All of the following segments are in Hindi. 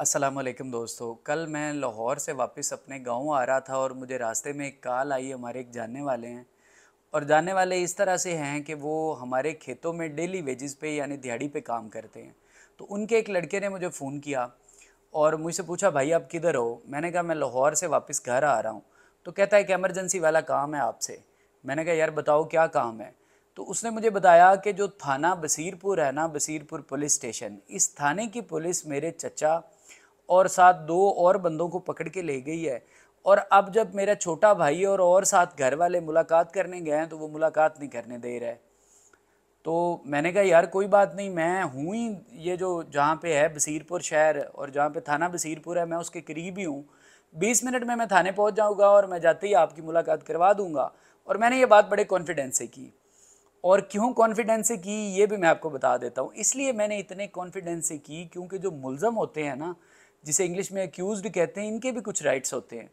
असलम दोस्तों कल मैं लाहौर से वापस अपने गांव आ रहा था और मुझे रास्ते में एक कॉल आई हमारे एक जानने वाले हैं और जानने वाले इस तरह से हैं कि वो हमारे खेतों में डेली वेजेस पे यानी दिहाड़ी पे काम करते हैं तो उनके एक लड़के ने मुझे फ़ोन किया और मुझसे पूछा भाई आप किधर हो मैंने कहा मैं लाहौर से वापस घर आ रहा हूँ तो कहता है कि एमरजेंसी वाला काम है आपसे मैंने कहा यार बताओ क्या काम है तो उसने मुझे बताया कि जो थाना बसीरपुर है ना बसीरपुर पुलिस स्टेशन इस थाने की पुलिस मेरे चचा और साथ दो और बंदों को पकड़ के ले गई है और अब जब मेरा छोटा भाई और और साथ घर वाले मुलाकात करने गए हैं तो वो मुलाकात नहीं करने दे रहे तो मैंने कहा यार कोई बात नहीं मैं हूँ ही ये जो जहाँ पे है बसीरपुर शहर और जहाँ पे थाना बसीरपुर है मैं उसके करीब ही हूँ बीस मिनट में मैं थाने पहुँच जाऊँगा और मैं जाते ही आपकी मुलाकात करवा दूँगा और मैंने ये बात बड़े कॉन्फिडेंस से की और क्यों कॉन्फिडेंस से की ये भी मैं आपको बता देता हूँ इसलिए मैंने इतने कॉन्फिडेंस से की क्योंकि जो मुलज़म होते हैं ना जिसे इंग्लिश में एक्यूज कहते हैं इनके भी कुछ राइट्स होते हैं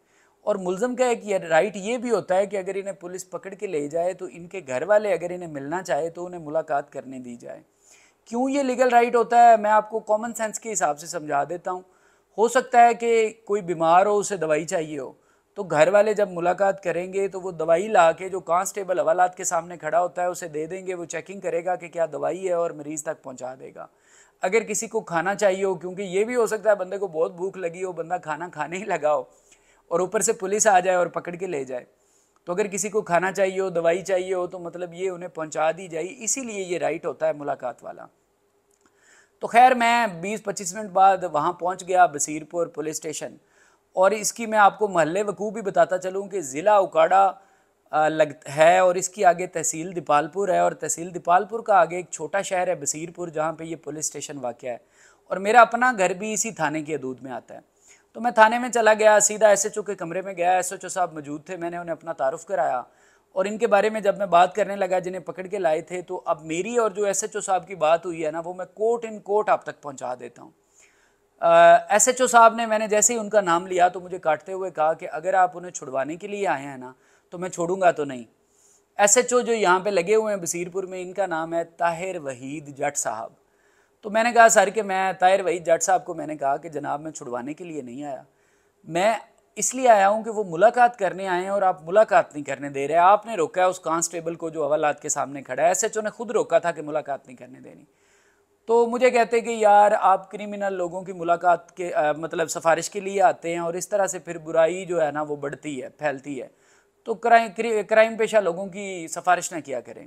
और मुलज़म का एक ये राइट ये भी होता है कि अगर इन्हें पुलिस पकड़ के ले जाए तो इनके घर वाले अगर इन्हें मिलना चाहे तो उन्हें मुलाकात करने दी जाए क्यों ये लीगल राइट होता है मैं आपको कॉमन सेंस के हिसाब से समझा देता हूँ हो सकता है कि कोई बीमार हो उसे दवाई चाहिए हो तो घर वाले जब मुलाकात करेंगे तो वो दवाई ला के जो कांस्टेबल हवालात के सामने खड़ा होता है उसे दे देंगे वो चेकिंग करेगा कि क्या दवाई है और मरीज़ तक पहुंचा देगा अगर किसी को खाना चाहिए हो क्योंकि ये भी हो सकता है बंदे को बहुत भूख लगी हो बंदा खाना खाने ही लगा हो और ऊपर से पुलिस आ जाए और पकड़ के ले जाए तो अगर किसी को खाना चाहिए हो दवाई चाहिए हो तो मतलब ये उन्हें पहुँचा दी जाए इसीलिए ये राइट होता है मुलाकात वाला तो खैर मैं बीस पच्चीस मिनट बाद वहाँ पहुँच गया बसीरपुर पुलिस स्टेशन और इसकी मैं आपको महल वकूफ़ भी बताता चलूँ कि ज़िला उकाड़ा लग है और इसकी आगे तहसील दीपालपुर है और तहसील दीपालपुर का आगे एक छोटा शहर है बसीरपुर जहाँ पे ये पुलिस स्टेशन वाक़ है और मेरा अपना घर भी इसी थाने की हदूद में आता है तो मैं थाने में चला गया सीधा एस एच ओ के कमरे में गया एस एच ओ साहब मौजूद थे मैंने उन्हें अपना तारफ़ कराया और इनके बारे में जब मैं बात करने लगा जिन्हें पकड़ के लाए थे तो अब मेरी और जो एस एच ओ साहब की बात हुई है ना वो मैं कोर्ट इन कोर्ट आप तक पहुँचा देता हूँ एस एच ओ साहब ने मैंने जैसे ही उनका नाम लिया तो मुझे काटते हुए कहा कि अगर आप उन्हें छुड़वाने के लिए आए हैं ना तो मैं छोड़ूंगा तो नहीं एस एच ओ जो यहाँ पे लगे हुए हैं बसीरपुर में इनका नाम है ताहिर वहीद जट साहब तो मैंने कहा सर कि मैं ताहिर वहीद जट साहब को मैंने कहा कि जनाब मैं छुड़वाने के लिए नहीं आया मैं इसलिए आया हूँ कि वो मुलाकात करने आए हैं और आप मुलाकात नहीं करने दे रहे आपने रोका है उस कांस्टेबल को जो हवालात के सामने खड़ा है एस एच ओ ने खुद रोका था कि मुलाकात नहीं करने देनी तो मुझे कहते कि यार आप क्रिमिनल लोगों की मुलाकात के आ, मतलब सिफारिश के लिए आते हैं और इस तरह से फिर बुराई जो है ना वो बढ़ती है फैलती है तो क्राइम क्राइम पेशा लोगों की सिफारिश ना किया करें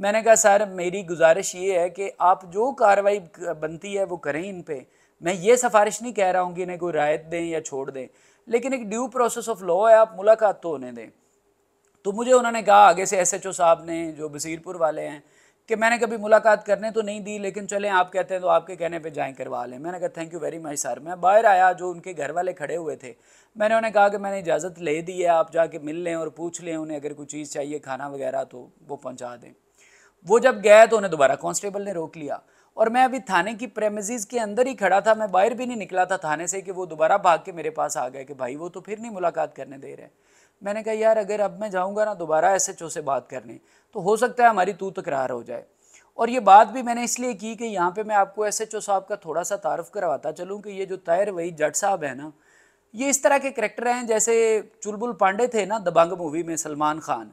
मैंने कहा सर मेरी गुजारिश ये है कि आप जो कार्रवाई बनती है वो करें इन पर मैं ये सिफारिश नहीं कह रहा हूँ कि इन्हें कोई रायत दें या छोड़ दें लेकिन एक ड्यू प्रोसेस ऑफ लॉ है आप मुलाकात तो होने दें तो मुझे उन्होंने कहा आगे से एसएचओ साहब ने जो बसीरपुर वाले हैं कि मैंने कभी मुलाकात करने तो नहीं दी लेकिन चले आप कहते हैं तो आपके कहने पे जाएं करवा लें मैंने कहा thank you very much sir मैं बाहर आया जो उनके घर वाले खड़े हुए थे मैंने उन्हें कहा कि मैंने इजाज़त ले दी है आप जाके मिल लें और पूछ लें उन्हें अगर कोई चीज़ चाहिए खाना वगैरह तो वो पहुँचा दें वो जब गए तो उन्हें दोबारा कॉन्स्टेबल ने रोक लिया और मैं अभी थाने की प्रेमजीज़ के अंदर ही खड़ा था मैं बाहर भी नहीं निकला था थाने से कि वो दोबारा भाग के मेरे पास आ गए कि भाई वो तो फिर नहीं मुलाकात करने दे रहे मैंने कहा यार अगर अब मैं जाऊँगा ना दोबारा एस एच ओ से बात करने तो हो सकता है हमारी तू तकरार हो जाए और ये बात भी मैंने इसलिए की कि यहाँ पे मैं आपको एस एच ओ साहब का थोड़ा सा तारफ़ करवाता चलूँ कि ये जो तैर वही जट साहब है ना ये इस तरह के करेक्टर हैं जैसे चुलबुल पांडे थे ना दबंग मूवी में सलमान खान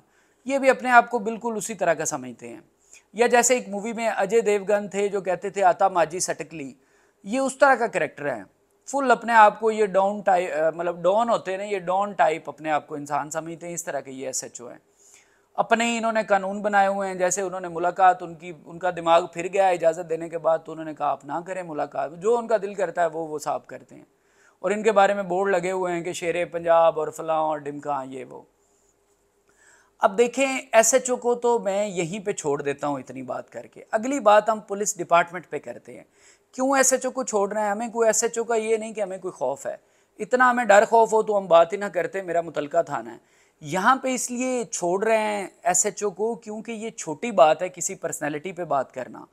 ये भी अपने आप को बिल्कुल उसी तरह का समझते हैं या जैसे एक मूवी में अजय देवगन थे जो कहते थे आता माजी सटकली ये उस तरह का करेक्टर है फुल अपने आप को ये डॉन टाइप मतलब डॉन होते हैं ना ये डॉन टाइप अपने आप को इंसान समझते हैं इस तरह के ये एस एच ओ हैं अपने ही इन्होंने कानून बनाए हुए हैं जैसे उन्होंने मुलाकात उनकी उनका दिमाग फिर गया इजाज़त देने के बाद तो उन्होंने कहा आप ना करें मुलाकात जो उनका दिल करता है वो वो साफ करते हैं और इनके बारे में बोर्ड लगे हुए हैं कि शेर पंजाब और फलां और डिमका ये वो अब देखें एसएचओ को तो मैं यहीं पे छोड़ देता हूँ इतनी बात करके अगली बात हम पुलिस डिपार्टमेंट पे करते हैं क्यों एसएचओ को छोड़ना है हमें कोई एसएचओ का ये नहीं कि हमें कोई खौफ है इतना हमें डर खौफ हो तो हम बात ही ना करते मेरा मुतलका थाना है यहाँ पे इसलिए छोड़ रहे हैं एसएचओ को क्योंकि ये छोटी बात है किसी पर्सनैलिटी पर बात करना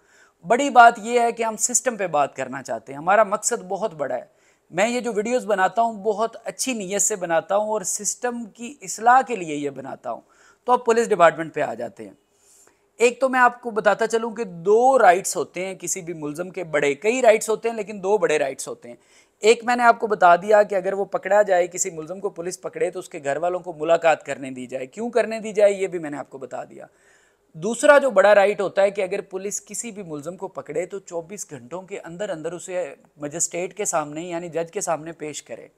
बड़ी बात यह है कि हम सिस्टम पर बात करना चाहते हैं हमारा मकसद बहुत बड़ा है मैं ये जो वीडियोज़ बनाता हूँ बहुत अच्छी नीयत से बनाता हूँ और सिस्टम की असलाह के लिए ये बनाता हूँ तो आप पुलिस डिपार्टमेंट पे आ जाते हैं एक तो मैं आपको बताता चलूं कि दो राइट्स होते हैं किसी भी मुलजम के बड़े कई राइट्स होते हैं लेकिन दो बड़े राइट्स होते हैं एक मैंने आपको बता दिया कि अगर वो पकड़ा जाए किसी मुलजम को पुलिस पकड़े तो उसके घर वालों को मुलाकात करने दी जाए क्यों करने दी जाए ये भी मैंने आपको बता दिया दूसरा जो बड़ा राइट होता है कि अगर पुलिस किसी भी मुलजम को पकड़े तो 24 घंटों के अंदर अंदर उसे मजिस्ट्रेट के सामने यानी जज के सामने पेश करे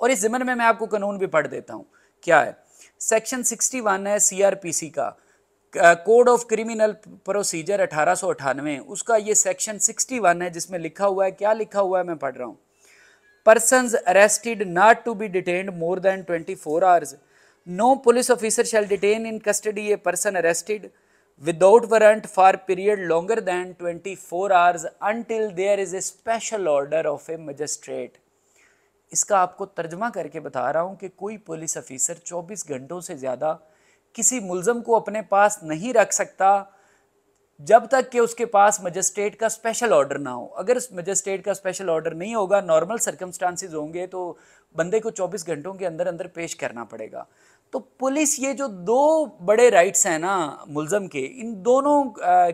और इस ज़िमन में मैं आपको कानून भी पढ़ देता हूँ क्या है सेक्शन 61 है सीआरपीसी का कोड ऑफ क्रिमिनल प्रोसीजर अठारह उसका ये सेक्शन 61 है जिसमें लिखा हुआ है क्या लिखा हुआ है मैं पढ़ रहा हूँ person arrested not to be detain more than 24 four hours no police officer shall detain in custody a person arrested without warrant for period longer twenty 24 hours until there is a special order of a magistrate इसका आपको तर्जमा करके बता रहा हूँ कि कोई पुलिस अफिसर 24 घंटों से ज़्यादा किसी मुलम को अपने पास नहीं रख सकता जब तक कि उसके पास मजिस्ट्रेट का स्पेशल ऑर्डर ना हो अगर मजिस्ट्रेट का स्पेशल ऑर्डर नहीं होगा नॉर्मल सर्कमस्टांसिस होंगे तो बंदे को 24 घंटों के अंदर अंदर पेश करना पड़ेगा तो पुलिस ये जो दो बड़े राइट्स हैं ना मुलम के इन दोनों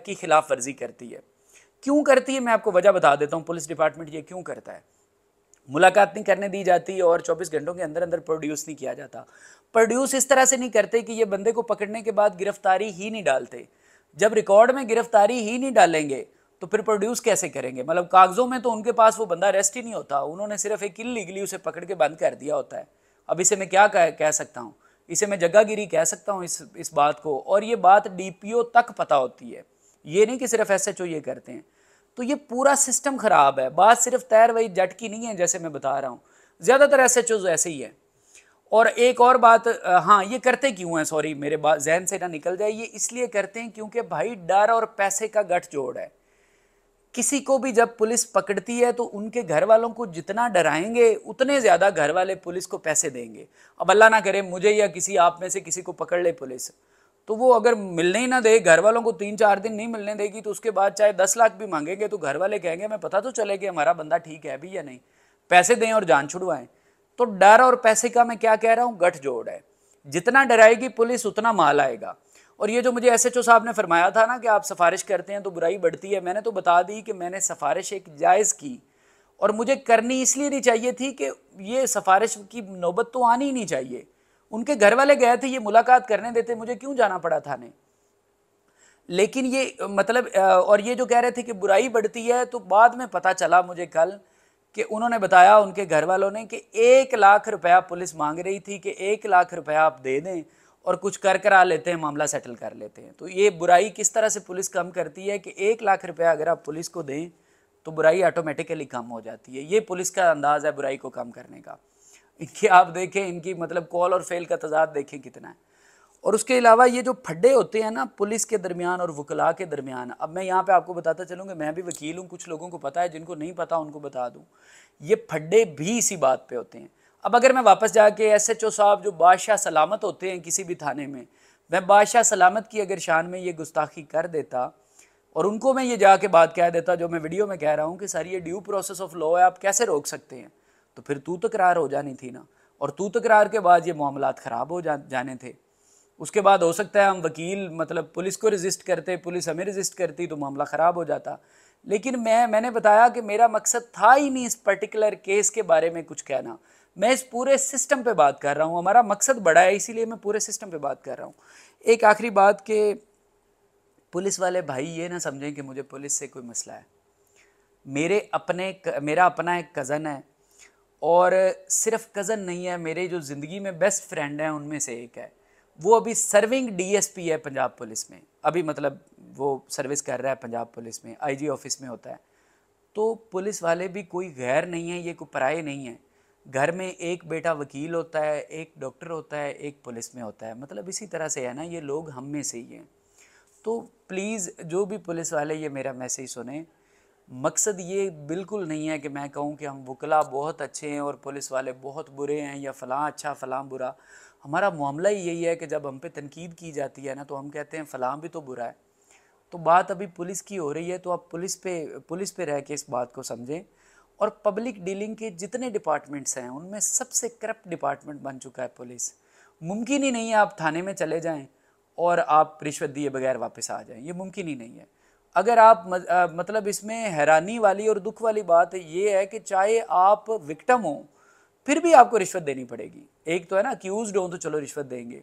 की खिलाफ वर्जी करती है क्यों करती है मैं आपको वजह बता देता हूँ पुलिस डिपार्टमेंट ये क्यों करता है मुलाकात नहीं करने दी जाती और 24 घंटों के अंदर अंदर प्रोड्यूस नहीं किया जाता प्रोड्यूस इस तरह से नहीं करते कि ये बंदे को पकड़ने के बाद गिरफ्तारी ही नहीं डालते जब रिकॉर्ड में गिरफ्तारी ही नहीं डालेंगे तो फिर प्रोड्यूस कैसे करेंगे मतलब कागज़ों में तो उनके पास वो बंदा अरेस्ट ही नहीं होता उन्होंने सिर्फ एक इलीगली उसे पकड़ के बंद कर दिया होता है अब इसे मैं क्या कह, कह सकता हूँ इसे मैं जगहगिरी कह सकता हूँ इस इस बात को और ये बात डी तक पता होती है ये नहीं कि सिर्फ एस ये करते हैं तो ये पूरा सिस्टम ख़राब है बात सिर्फ तैर वही जट की नहीं है जैसे मैं बता रहा हूँ ज़्यादातर ऐसे चोज ऐसे ही है और एक और बात हाँ ये करते क्यों हैं सॉरी मेरे बात जहन से ना निकल जाए ये इसलिए करते हैं क्योंकि भाई डर और पैसे का गठजोड़ है किसी को भी जब पुलिस पकड़ती है तो उनके घर वालों को जितना डराएंगे उतने ज़्यादा घर वाले पुलिस को पैसे देंगे अब अल्लाह ना करे मुझे या किसी आप में से किसी को पकड़ ले पुलिस तो वो अगर मिलने ही ना दे घर वालों को तीन चार दिन नहीं मिलने देगी तो उसके बाद चाहे दस लाख भी मांगेंगे तो घर वाले कहेंगे हमें पता तो चले कि हमारा बंदा ठीक है भी या नहीं पैसे दें और जान छुड़वाएं तो डर और पैसे का मैं क्या कह रहा हूँ गठजोड़ है जितना डराएगी पुलिस उतना माल आएगा और ये जो मुझे एस एच ओ साहब ने फरमाया था ना कि आप सिफारिश करते हैं तो बुराई बढ़ती है मैंने तो बता दी कि मैंने सिफारिश एक जायज़ की और मुझे करनी इसलिए नहीं चाहिए थी कि ये सिफारिश की नौबत तो आनी ही नहीं चाहिए उनके घर वाले गए थे ये मुलाकात करने देते मुझे क्यों जाना पड़ा थाने लेकिन ये मतलब और ये जो कह रहे थे कि बुराई बढ़ती है तो बाद में पता चला मुझे कल कि उन्होंने बताया उनके घर वालों ने कि एक लाख रुपया पुलिस मांग रही थी कि एक लाख रुपया आप दे दें और कुछ कर करा लेते हैं मामला सेटल कर लेते हैं तो ये बुराई किस तरह से पुलिस कम करती है कि एक लाख रुपया अगर आप पुलिस को दें तो बुराई ऑटोमेटिकली कम हो जाती है ये पुलिस का अंदाज़ है बुराई को कम करने का इनकी आप देखें इनकी मतलब कॉल और फेल का तजाद देखें कितना है और उसके अलावा ये जो फड्डे होते हैं ना पुलिस के दरमियान और वकला के दरमियान अब मैं यहाँ पे आपको बताता चलूँगा मैं भी वकील हूँ कुछ लोगों को पता है जिनको नहीं पता उनको बता दूँ ये फड्डे भी इसी बात पे होते हैं अब अगर मैं वापस जाके एस एच ओ साहब जो बादशाह सलामत होते हैं किसी भी थाने में मैं बादशाह सलामत की अगर शान में ये गुस्ताखी कर देता और उनको मैं ये जाके बात कह देता जो मैं वीडियो में कह रहा हूँ कि सर ये ड्यू प्रोसेस ऑफ लॉ है आप कैसे रोक सकते हैं तो फिर तू तकरार हो जानी थी ना और तू तकरार के बाद ये मामला ख़राब हो जा, जाने थे उसके बाद हो सकता है हम वकील मतलब पुलिस को रजिस्ट करते पुलिस हमें रजिस्ट करती तो मामला ख़राब हो जाता लेकिन मैं मैंने बताया कि मेरा मकसद था ही नहीं इस पर्टिकुलर केस के बारे में कुछ कहना मैं इस पूरे सिस्टम पे बात कर रहा हूँ हमारा मकसद बड़ा है इसीलिए मैं पूरे सिस्टम पे बात कर रहा हूँ एक आखिरी बात कि पुलिस वाले भाई ये ना समझें कि मुझे पुलिस से कोई मसला है मेरे अपने मेरा अपना एक कज़न है और सिर्फ कज़न नहीं है मेरे जो ज़िंदगी में बेस्ट फ्रेंड हैं उनमें से एक है वो अभी सर्विंग डीएसपी है पंजाब पुलिस में अभी मतलब वो सर्विस कर रहा है पंजाब पुलिस में आईजी ऑफिस में होता है तो पुलिस वाले भी कोई गैर नहीं है ये कोई पराए नहीं है घर में एक बेटा वकील होता है एक डॉक्टर होता है एक पुलिस में होता है मतलब इसी तरह से है ना ये लोग हम में से ही हैं तो प्लीज़ जो भी पुलिस वाले ये मेरा मैसेज सुने मकसद ये बिल्कुल नहीं है कि मैं कहूँ कि हम वकला बहुत अच्छे हैं और पुलिस वाले बहुत बुरे हैं या फ़लाँ अच्छा फ़लाँ बुरा हमारा मामला ही यही है कि जब हम पे तनकीद की जाती है ना तो हम कहते हैं फ़लाँ भी तो बुरा है तो बात अभी पुलिस की हो रही है तो आप पुलिस पे पुलिस पे रह के इस बात को समझें और पब्लिक डीलिंग के जितने डिपार्टमेंट्स हैं उनमें सबसे करप्ट डिपार्टमेंट बन चुका है पुलिस मुमकिन ही नहीं है आप थाने में चले जाएँ और आप रिश्वत दिए बगैर वापस आ जाएँ ये मुमकिन ही नहीं है अगर आप मतलब इसमें हैरानी वाली और दुख वाली बात ये है कि चाहे आप विक्टम हो फिर भी आपको रिश्वत देनी पड़ेगी एक तो है ना अक्यूज हो तो चलो रिश्वत देंगे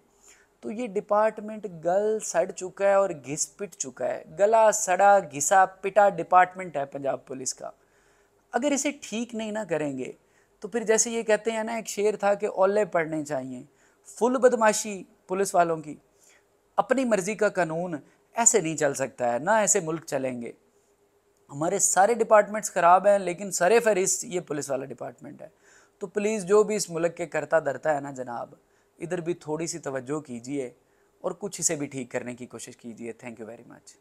तो ये डिपार्टमेंट गल सड़ चुका है और घिस पिट चुका है गला सड़ा घिसा पिटा डिपार्टमेंट है पंजाब पुलिस का अगर इसे ठीक नहीं ना करेंगे तो फिर जैसे ये कहते हैं ना एक शेर था कि ओले पढ़ने चाहिए फुल बदमाशी पुलिस वालों की अपनी मर्ज़ी का कानून ऐसे नहीं चल सकता है ना ऐसे मुल्क चलेंगे हमारे सारे डिपार्टमेंट्स ख़राब हैं लेकिन सर फहरिस्त ये पुलिस वाला डिपार्टमेंट है तो प्लीज़ जो भी इस मुल्क के करता धरता है ना जनाब इधर भी थोड़ी सी तवज्जो कीजिए और कुछ इसे भी ठीक करने की कोशिश कीजिए थैंक यू वेरी मच